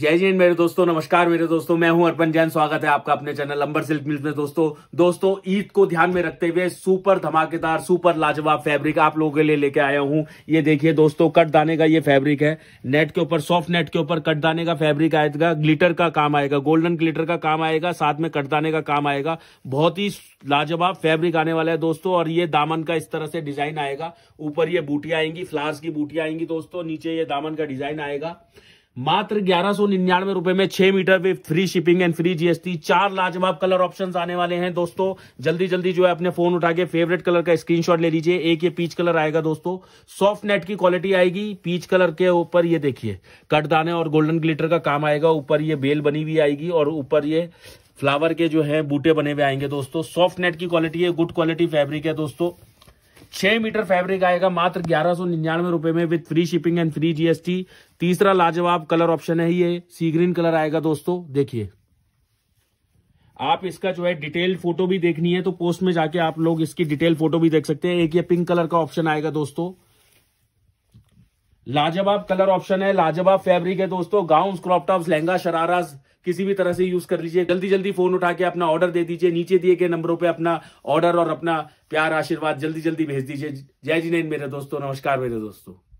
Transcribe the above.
जय जैन मेरे दोस्तों नमस्कार मेरे दोस्तों मैं हूं अर्पण जैन स्वागत है आपका अपने चैनल अंबर सिल्क मिल्स में दोस्तों दोस्तों ईद को ध्यान में रखते हुए सुपर धमाकेदार सुपर लाजवाब फैब्रिक आप लोगों के लिए लेके आया हूं ये देखिए दोस्तों कट दाने का ये फैब्रिक है नेट के ऊपर सॉफ्ट नेट के ऊपर कट दाने का फैब्रिक आएगा ग्लिटर का काम आएगा गोल्डन ग्लिटर का काम आएगा साथ में कट दाने का काम आएगा बहुत ही लाजवाब फैब्रिक आने वाला है दोस्तों और ये दामन का इस तरह से डिजाइन आएगा ऊपर ये बूटियां आएंगी फ्लावर्स की बूटियां आएंगी दोस्तों नीचे ये दामन का डिजाइन आएगा मात्र ग्यारह सौ निन्यानवे रुपए में छह metre with free shipping and free GST चार लाजवाब कलर ऑप्शन आने वाले हैं दोस्तों जल्दी जल्दी जो है अपने फोन उठा के फेवरेट कलर का स्क्रीनशॉट ले लीजिए एक ये पीच कलर आएगा दोस्तों सॉफ्ट नेट की क्वालिटी आएगी पीच कलर के ऊपर ये देखिए कटदाने और गोल्डन ग्लिटर का काम आएगा ऊपर ये बेल बनी हुई आएगी और ऊपर ये फ्लावर के जो है बूटे बने हुए आएंगे दोस्तों सॉफ्ट नेट की क्वालिटी है गुड क्वालिटी फैब्रिक है दोस्तों छह मीटर फैब्रिक आएगा मात्र ग्यारह सौ निन्यानवे रुपए में with free shipping and free GST तीसरा लाजवाब कलर ऑप्शन है ये सी ग्रीन कलर आएगा दोस्तों देखिए आप इसका जो है डिटेल फोटो भी देखनी है तो पोस्ट में जाके आप लोग इसकी डिटेल फोटो भी देख सकते हैं एक ये पिंक कलर का ऑप्शन आएगा दोस्तों लाजवाब कलर ऑप्शन है लाजवाब फैब्रिक है दोस्तों गाउन क्रॉपटॉप लहंगा शरारा किसी भी तरह से यूज कर लीजिए जल्दी जल्दी फोन उठा के अपना ऑर्डर दे दीजिए नीचे दिए गए नंबरों पर अपना ऑर्डर और अपना प्यार आशीर्वाद जल्दी जल्दी भेज दीजिए जय जी नैन मेरे दोस्तों नमस्कार मेरे दोस्तों